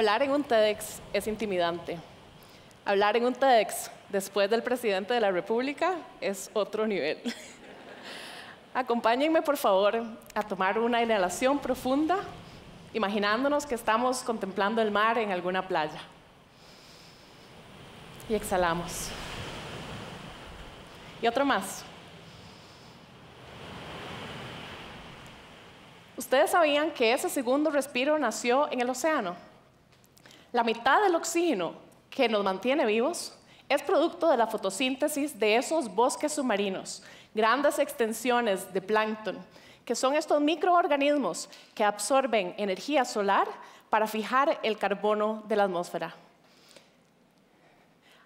Hablar en un TEDx es intimidante. Hablar en un TEDx después del presidente de la República es otro nivel. Acompáñenme, por favor, a tomar una inhalación profunda, imaginándonos que estamos contemplando el mar en alguna playa. Y exhalamos. Y otro más. ¿Ustedes sabían que ese segundo respiro nació en el océano? La mitad del oxígeno que nos mantiene vivos es producto de la fotosíntesis de esos bosques submarinos, grandes extensiones de plancton, que son estos microorganismos que absorben energía solar para fijar el carbono de la atmósfera.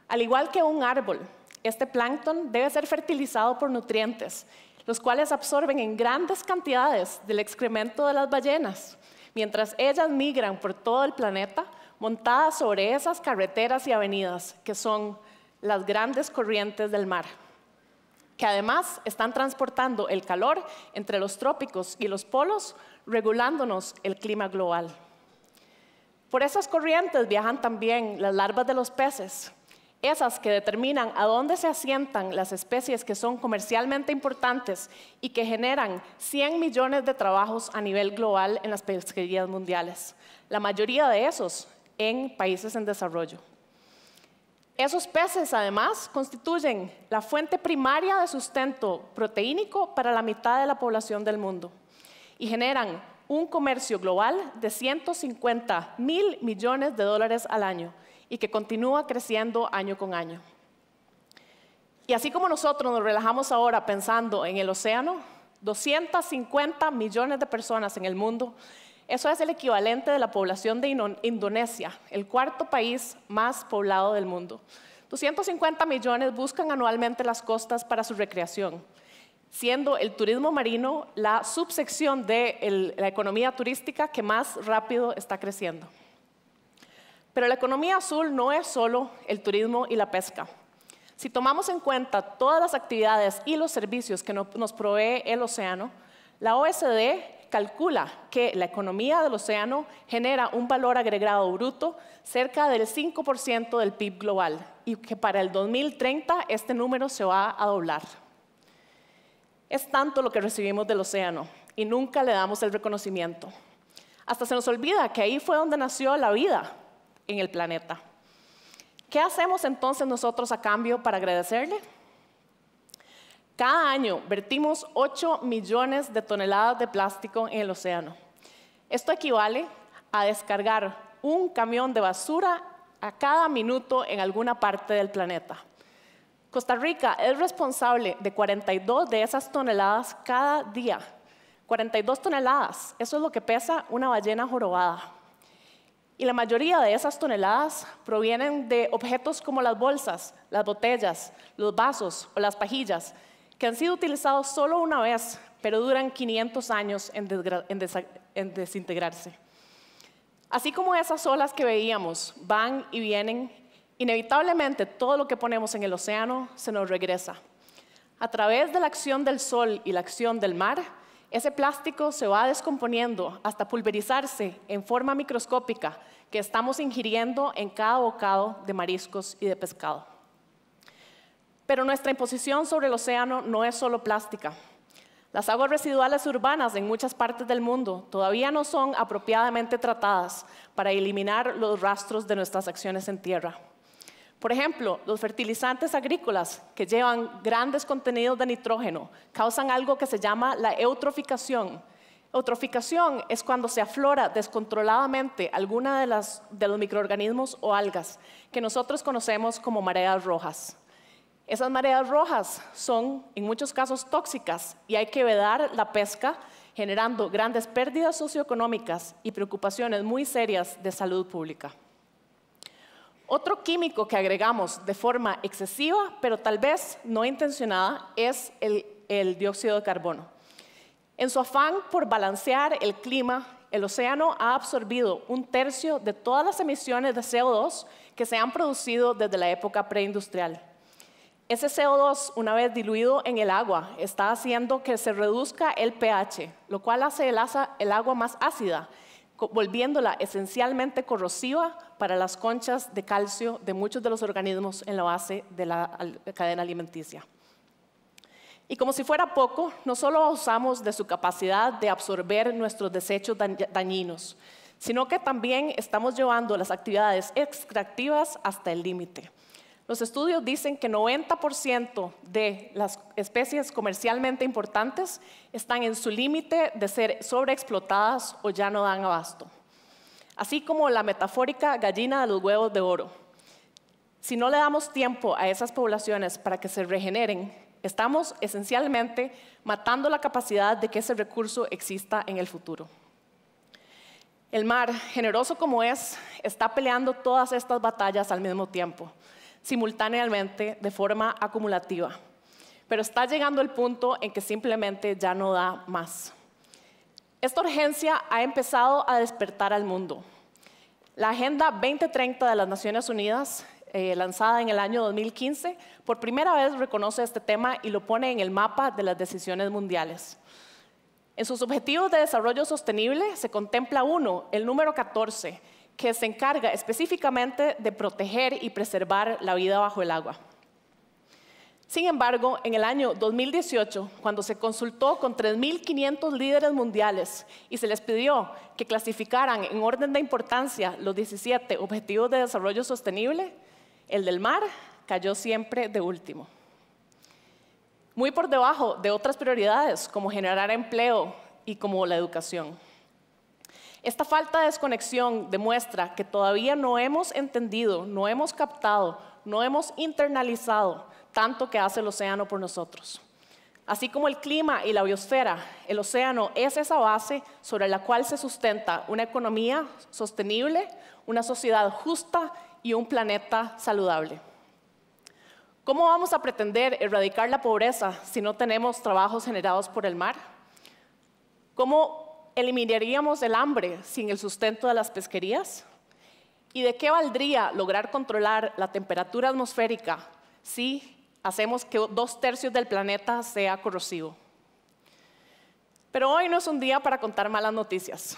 Al igual que un árbol, este plancton debe ser fertilizado por nutrientes, los cuales absorben en grandes cantidades del excremento de las ballenas, mientras ellas migran por todo el planeta montadas sobre esas carreteras y avenidas que son las grandes corrientes del mar, que además están transportando el calor entre los trópicos y los polos, regulándonos el clima global. Por esas corrientes viajan también las larvas de los peces, esas que determinan a dónde se asientan las especies que son comercialmente importantes y que generan 100 millones de trabajos a nivel global en las pesquerías mundiales. La mayoría de esos en países en desarrollo. Esos peces, además, constituyen la fuente primaria de sustento proteínico para la mitad de la población del mundo y generan un comercio global de 150 mil millones de dólares al año y que continúa creciendo año con año. Y así como nosotros nos relajamos ahora pensando en el océano, 250 millones de personas en el mundo eso es el equivalente de la población de Indonesia, el cuarto país más poblado del mundo. 250 millones buscan anualmente las costas para su recreación, siendo el turismo marino la subsección de la economía turística que más rápido está creciendo. Pero la economía azul no es solo el turismo y la pesca. Si tomamos en cuenta todas las actividades y los servicios que nos provee el océano, la OSD calcula que la economía del océano genera un valor agregado bruto cerca del 5% del PIB global y que para el 2030 este número se va a doblar. Es tanto lo que recibimos del océano y nunca le damos el reconocimiento. Hasta se nos olvida que ahí fue donde nació la vida en el planeta. ¿Qué hacemos entonces nosotros a cambio para agradecerle? Cada año vertimos 8 millones de toneladas de plástico en el océano. Esto equivale a descargar un camión de basura a cada minuto en alguna parte del planeta. Costa Rica es responsable de 42 de esas toneladas cada día. 42 toneladas, eso es lo que pesa una ballena jorobada. Y la mayoría de esas toneladas provienen de objetos como las bolsas, las botellas, los vasos o las pajillas, han sido utilizados solo una vez, pero duran 500 años en desintegrarse. Así como esas olas que veíamos van y vienen, inevitablemente todo lo que ponemos en el océano se nos regresa. A través de la acción del sol y la acción del mar, ese plástico se va descomponiendo hasta pulverizarse en forma microscópica que estamos ingiriendo en cada bocado de mariscos y de pescado. Pero nuestra imposición sobre el océano no es solo plástica. Las aguas residuales urbanas en muchas partes del mundo todavía no son apropiadamente tratadas para eliminar los rastros de nuestras acciones en tierra. Por ejemplo, los fertilizantes agrícolas que llevan grandes contenidos de nitrógeno causan algo que se llama la eutroficación. Eutroficación es cuando se aflora descontroladamente alguna de, las, de los microorganismos o algas que nosotros conocemos como mareas rojas. Esas mareas rojas son en muchos casos tóxicas y hay que vedar la pesca generando grandes pérdidas socioeconómicas y preocupaciones muy serias de salud pública. Otro químico que agregamos de forma excesiva, pero tal vez no intencionada, es el, el dióxido de carbono. En su afán por balancear el clima, el océano ha absorbido un tercio de todas las emisiones de CO2 que se han producido desde la época preindustrial. Ese CO2, una vez diluido en el agua, está haciendo que se reduzca el pH, lo cual hace el, agua más ácida, volviéndola esencialmente corrosiva para las conchas de calcio de muchos de los organismos en la base de la cadena alimenticia. Y como si fuera poco, no solo usamos de su capacidad de absorber nuestros desechos dañinos, sino que también estamos llevando las actividades extractivas hasta el límite. Los estudios dicen que 90% de las especies comercialmente importantes están en su límite de ser sobreexplotadas o ya no dan abasto. Así como la metafórica gallina de los huevos de oro. Si no le damos tiempo a esas poblaciones para que se regeneren, estamos esencialmente matando la capacidad de que ese recurso exista en el futuro. El mar, generoso como es, está peleando todas estas batallas al mismo tiempo simultáneamente de forma acumulativa. Pero está llegando el punto en que simplemente ya no da más. Esta urgencia ha empezado a despertar al mundo. La Agenda 2030 de las Naciones Unidas, eh, lanzada en el año 2015, por primera vez reconoce este tema y lo pone en el mapa de las decisiones mundiales. En sus objetivos de desarrollo sostenible se contempla uno, el número 14, que se encarga específicamente de proteger y preservar la vida bajo el agua. Sin embargo, en el año 2018, cuando se consultó con 3.500 líderes mundiales y se les pidió que clasificaran en orden de importancia los 17 Objetivos de Desarrollo Sostenible, el del mar cayó siempre de último. Muy por debajo de otras prioridades como generar empleo y como la educación. Esta falta de desconexión demuestra que todavía no hemos entendido, no hemos captado, no hemos internalizado tanto que hace el océano por nosotros. Así como el clima y la biosfera, el océano es esa base sobre la cual se sustenta una economía sostenible, una sociedad justa y un planeta saludable. ¿Cómo vamos a pretender erradicar la pobreza si no tenemos trabajos generados por el mar? ¿Cómo ¿Eliminaríamos el hambre sin el sustento de las pesquerías? ¿Y de qué valdría lograr controlar la temperatura atmosférica si hacemos que dos tercios del planeta sea corrosivo? Pero hoy no es un día para contar malas noticias.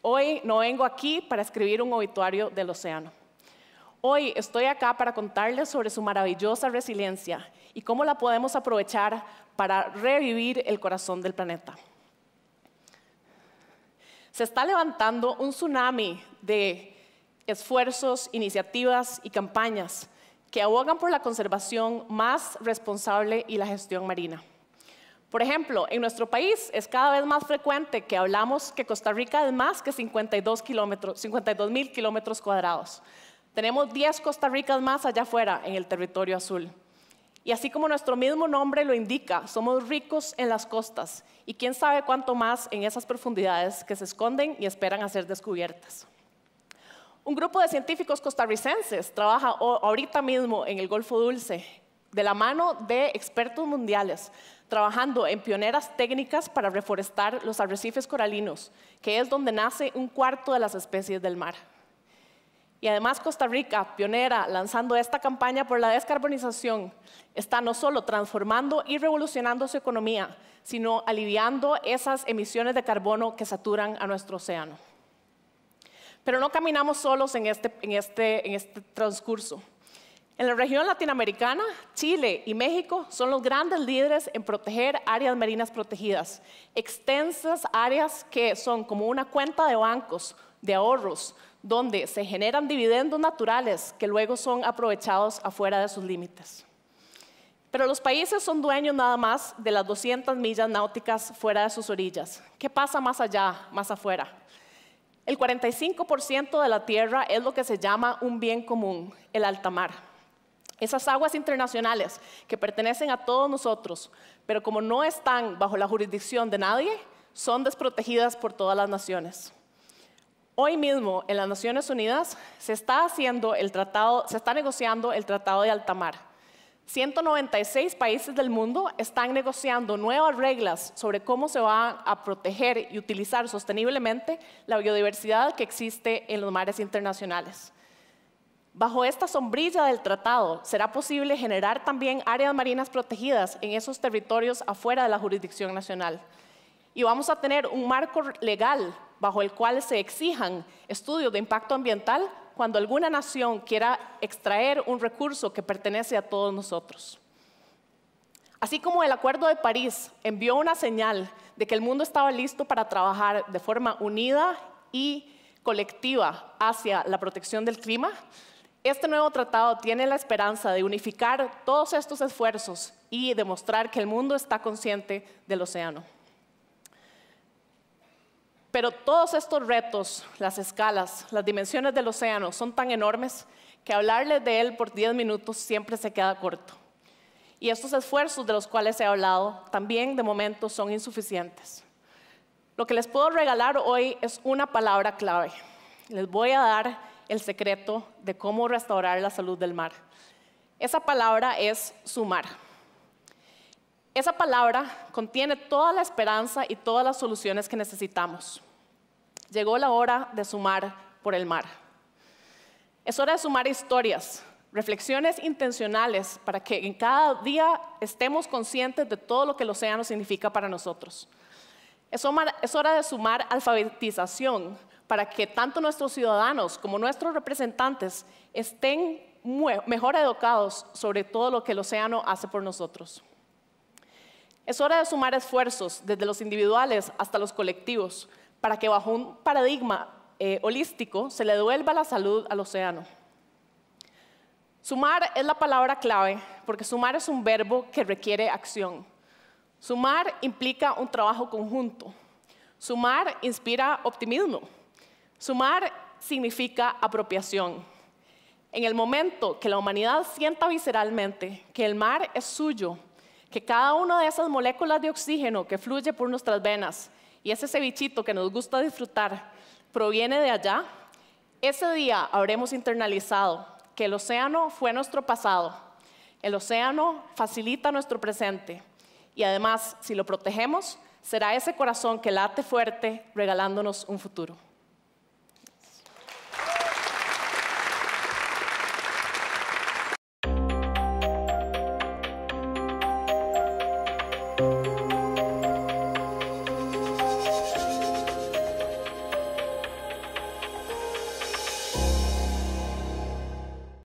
Hoy no vengo aquí para escribir un obituario del océano. Hoy estoy acá para contarles sobre su maravillosa resiliencia y cómo la podemos aprovechar para revivir el corazón del planeta. Se está levantando un tsunami de esfuerzos, iniciativas y campañas que abogan por la conservación más responsable y la gestión marina. Por ejemplo, en nuestro país es cada vez más frecuente que hablamos que Costa Rica es más que 52 52 mil kilómetros cuadrados. Tenemos 10 Costa Ricas más allá afuera en el territorio azul. Y así como nuestro mismo nombre lo indica, somos ricos en las costas y quién sabe cuánto más en esas profundidades que se esconden y esperan a ser descubiertas. Un grupo de científicos costarricenses trabaja ahorita mismo en el Golfo Dulce, de la mano de expertos mundiales, trabajando en pioneras técnicas para reforestar los arrecifes coralinos, que es donde nace un cuarto de las especies del mar. Y además Costa Rica, pionera, lanzando esta campaña por la descarbonización, está no solo transformando y revolucionando su economía, sino aliviando esas emisiones de carbono que saturan a nuestro océano. Pero no caminamos solos en este, en este, este transcurso. En la región latinoamericana, Chile y México son los grandes líderes en proteger áreas marinas protegidas, extensas áreas que son como una cuenta de bancos, de ahorros, donde se generan dividendos naturales que luego son aprovechados afuera de sus límites. Pero los países son dueños nada más de las 200 millas náuticas fuera de sus orillas. ¿Qué pasa más allá, más afuera? El 45% de la tierra es lo que se llama un bien común, el alta mar. Esas aguas internacionales que pertenecen a todos nosotros, pero como no están bajo la jurisdicción de nadie, son desprotegidas por todas las naciones. Hoy mismo en las Naciones Unidas se está haciendo el tratado, se está negociando el Tratado de Altamar. 196 países del mundo están negociando nuevas reglas sobre cómo se va a proteger y utilizar sosteniblemente la biodiversidad que existe en los mares internacionales. Bajo esta sombrilla del tratado, será posible generar también áreas marinas protegidas en esos territorios afuera de la jurisdicción nacional. Y vamos a tener un marco legal bajo el cual se exijan estudios de impacto ambiental cuando alguna nación quiera extraer un recurso que pertenece a todos nosotros. Así como el Acuerdo de París envió una señal de que el mundo estaba listo para trabajar de forma unida y colectiva hacia la protección del clima, este nuevo tratado tiene la esperanza de unificar todos estos esfuerzos y demostrar que el mundo está consciente del océano. Pero todos estos retos, las escalas, las dimensiones del océano son tan enormes que hablarles de él por 10 minutos siempre se queda corto. Y estos esfuerzos de los cuales he hablado también de momento son insuficientes. Lo que les puedo regalar hoy es una palabra clave. Les voy a dar el secreto de cómo restaurar la salud del mar. Esa palabra es sumar. Esa palabra contiene toda la esperanza y todas las soluciones que necesitamos. Llegó la hora de sumar por el mar. Es hora de sumar historias, reflexiones intencionales para que en cada día estemos conscientes de todo lo que el océano significa para nosotros. Es hora de sumar alfabetización para que tanto nuestros ciudadanos como nuestros representantes estén mejor educados sobre todo lo que el océano hace por nosotros. Es hora de sumar esfuerzos desde los individuales hasta los colectivos para que bajo un paradigma eh, holístico se le devuelva la salud al océano. Sumar es la palabra clave porque sumar es un verbo que requiere acción. Sumar implica un trabajo conjunto. Sumar inspira optimismo. Sumar significa apropiación. En el momento que la humanidad sienta visceralmente que el mar es suyo que cada una de esas moléculas de oxígeno que fluye por nuestras venas y ese cevichito que nos gusta disfrutar proviene de allá, ese día habremos internalizado que el océano fue nuestro pasado, el océano facilita nuestro presente y además si lo protegemos será ese corazón que late fuerte regalándonos un futuro.